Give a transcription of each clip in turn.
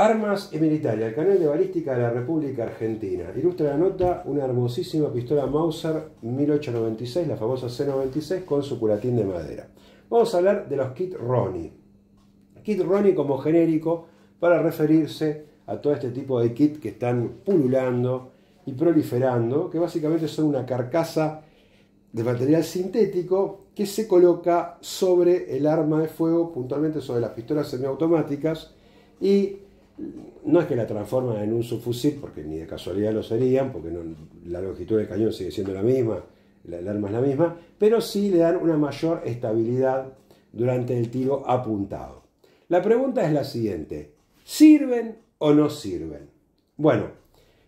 Armas y Militaria, el canal de balística de la República Argentina. Ilustra la nota una hermosísima pistola Mauser 1896, la famosa C96, con su curatín de madera. Vamos a hablar de los Kit Ronnie. Kit Ronnie como genérico para referirse a todo este tipo de kit que están pululando y proliferando, que básicamente son una carcasa de material sintético que se coloca sobre el arma de fuego, puntualmente sobre las pistolas semiautomáticas, y no es que la transforman en un subfusil, porque ni de casualidad lo serían, porque la longitud del cañón sigue siendo la misma, el arma es la misma, pero sí le dan una mayor estabilidad durante el tiro apuntado. La pregunta es la siguiente, ¿sirven o no sirven? Bueno,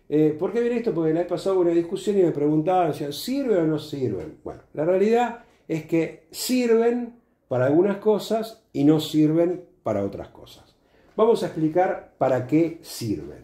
eh, ¿por qué viene esto? Porque la vez pasado una discusión y me preguntaban, decían, ¿sirven o no sirven? Bueno, la realidad es que sirven para algunas cosas y no sirven para otras cosas. Vamos a explicar para qué sirven.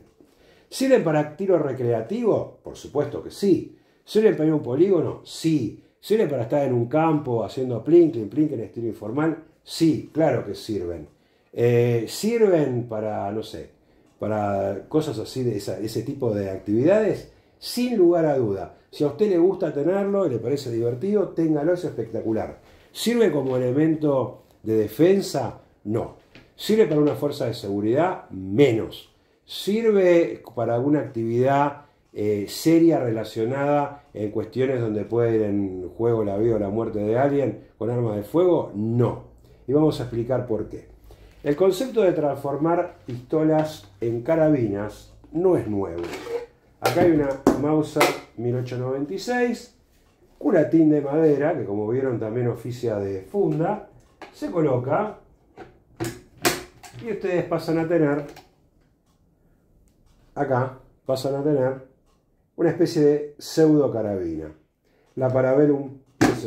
¿Sirven para tiro recreativo? Por supuesto que sí. ¿Sirven para un polígono? Sí. ¿Sirven para estar en un campo haciendo plink, plink en estilo informal? Sí, claro que sirven. Eh, ¿Sirven para, no sé, para cosas así de ese tipo de actividades? Sin lugar a duda. Si a usted le gusta tenerlo y le parece divertido, téngalo, es espectacular. ¿Sirve como elemento de defensa? No. ¿Sirve para una fuerza de seguridad? Menos. ¿Sirve para alguna actividad eh, seria relacionada en cuestiones donde puede ir en juego la vida o la muerte de alguien con armas de fuego? No. Y vamos a explicar por qué. El concepto de transformar pistolas en carabinas no es nuevo. Acá hay una Mauser 1896, curatín de madera, que como vieron también oficia de funda, se coloca y ustedes pasan a tener, acá, pasan a tener una especie de pseudo carabina. La Parabellum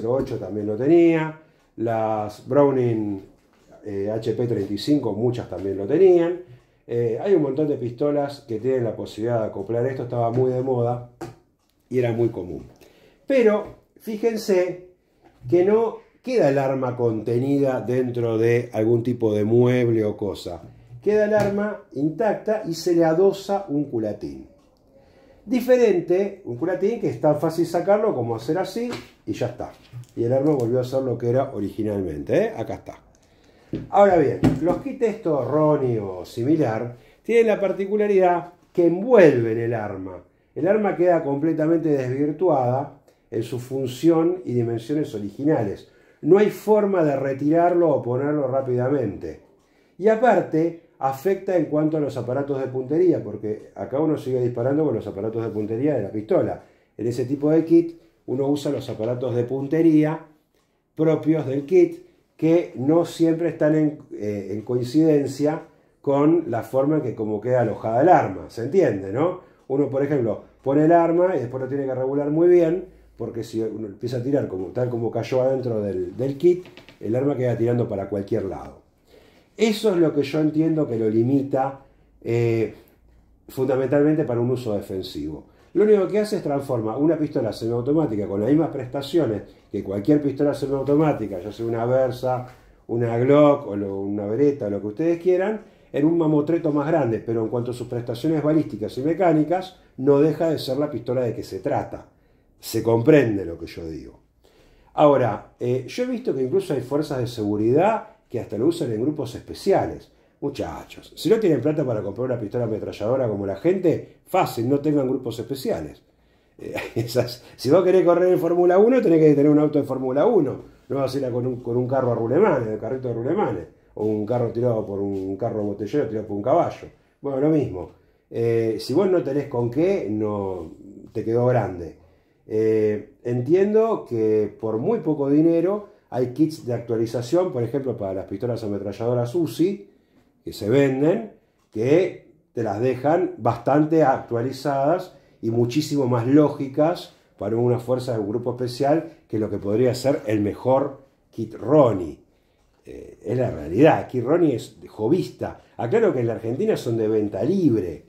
08 también lo tenía, las Browning HP35 eh, muchas también lo tenían. Eh, hay un montón de pistolas que tienen la posibilidad de acoplar esto, estaba muy de moda y era muy común. Pero fíjense que no queda el arma contenida dentro de algún tipo de mueble o cosa. Queda el arma intacta y se le adosa un culatín. Diferente, un culatín que es tan fácil sacarlo como hacer así y ya está. Y el arma volvió a ser lo que era originalmente. ¿eh? Acá está. Ahora bien, los kits estos Ronnie o similar tienen la particularidad que envuelven el arma. El arma queda completamente desvirtuada en su función y dimensiones originales no hay forma de retirarlo o ponerlo rápidamente. Y aparte, afecta en cuanto a los aparatos de puntería, porque acá uno sigue disparando con los aparatos de puntería de la pistola. En ese tipo de kit, uno usa los aparatos de puntería propios del kit, que no siempre están en, eh, coincidencia con la forma en que como queda alojada el arma. ¿Se entiende, no? Uno, por ejemplo, pone el arma y después lo tiene que regular muy bien porque si uno empieza a tirar como, tal como cayó adentro del, kit, el arma queda tirando para cualquier lado. Eso es lo que yo entiendo que lo limita eh, fundamentalmente para un uso defensivo. Lo único que hace es transforma una pistola semiautomática con las mismas prestaciones que cualquier pistola semiautomática, ya sea una Versa, una Glock o una Beretta lo que ustedes quieran, en un mamotreto más grande, pero en cuanto a sus prestaciones balísticas y mecánicas, no deja de ser la pistola de que se trata se comprende lo que yo digo. Ahora, eh, yo he visto que incluso hay fuerzas de seguridad que hasta lo usan en grupos especiales. Muchachos, si no tienen plata para comprar una pistola ametralladora como la gente, fácil, no tengan grupos especiales. si vos querés correr en Fórmula 1, tenés que tener un auto de Fórmula 1. No vas a ir con, un, carro a rulemanes, el carrito de rulemanes. O un carro tirado por un carro botellero tirado por un caballo. Bueno, lo mismo. Eh, si vos no tenés con qué, no te quedó grande. Eh, entiendo que por muy poco dinero hay kits de actualización, por ejemplo, para las pistolas ametralladoras UCI, que se venden, que te las dejan bastante actualizadas y muchísimo más lógicas para una fuerza de un grupo especial que lo que podría ser el mejor kit Ronnie. Eh, es la realidad, kit Ronnie es jovista. Aclaro que en la Argentina son de venta libre.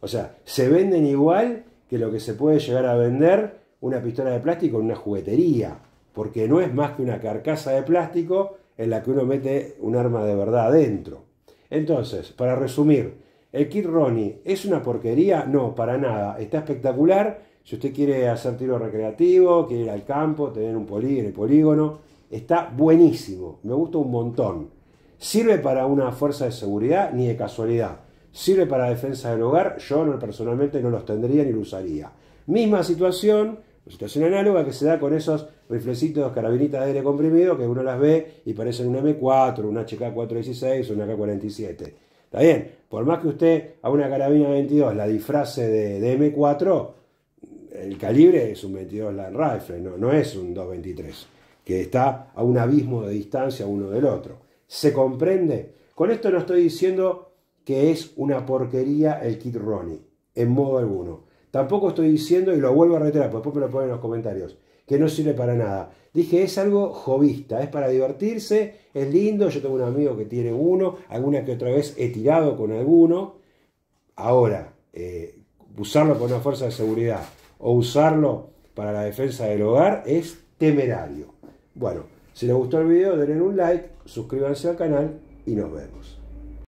O sea, se venden igual que lo que se puede llegar a vender una pistola de plástico en una juguetería, porque no es más que una carcasa de plástico en la que uno mete un arma de verdad adentro. Entonces, para resumir, ¿el kit Ronnie es una porquería? No, para nada. Está espectacular. Si usted quiere hacer tiro recreativo, quiere ir al campo, tener un polígono, está buenísimo. Me gusta un montón. Sirve para una fuerza de seguridad ni de casualidad. Sirve para defensa del hogar. Yo personalmente no los tendría ni lo usaría. Misma situación pues una situación análoga que se da con esos riflecitos carabinitas de aire comprimido que uno las ve y parecen una M4, un HK416 una un AK47. Está bien, por más que usted a una carabina 22 la disfrace de, M4, el calibre es un 22 Land Rifle, no, no es un 223, que está a un abismo de distancia uno del otro. ¿Se comprende? Con esto no estoy diciendo que es una porquería el kit Ronnie, en modo alguno. Tampoco estoy diciendo, y lo vuelvo a reiterar, pues después me lo ponen en los comentarios, que no sirve para nada. Dije, es algo jovista, es para divertirse, es lindo. Yo tengo un amigo que tiene uno, alguna que otra vez he tirado con alguno. Ahora, eh, usarlo con una fuerza de seguridad o usarlo para la defensa del hogar es temerario. Bueno, si les gustó el video, denle un like, suscríbanse al canal y nos vemos.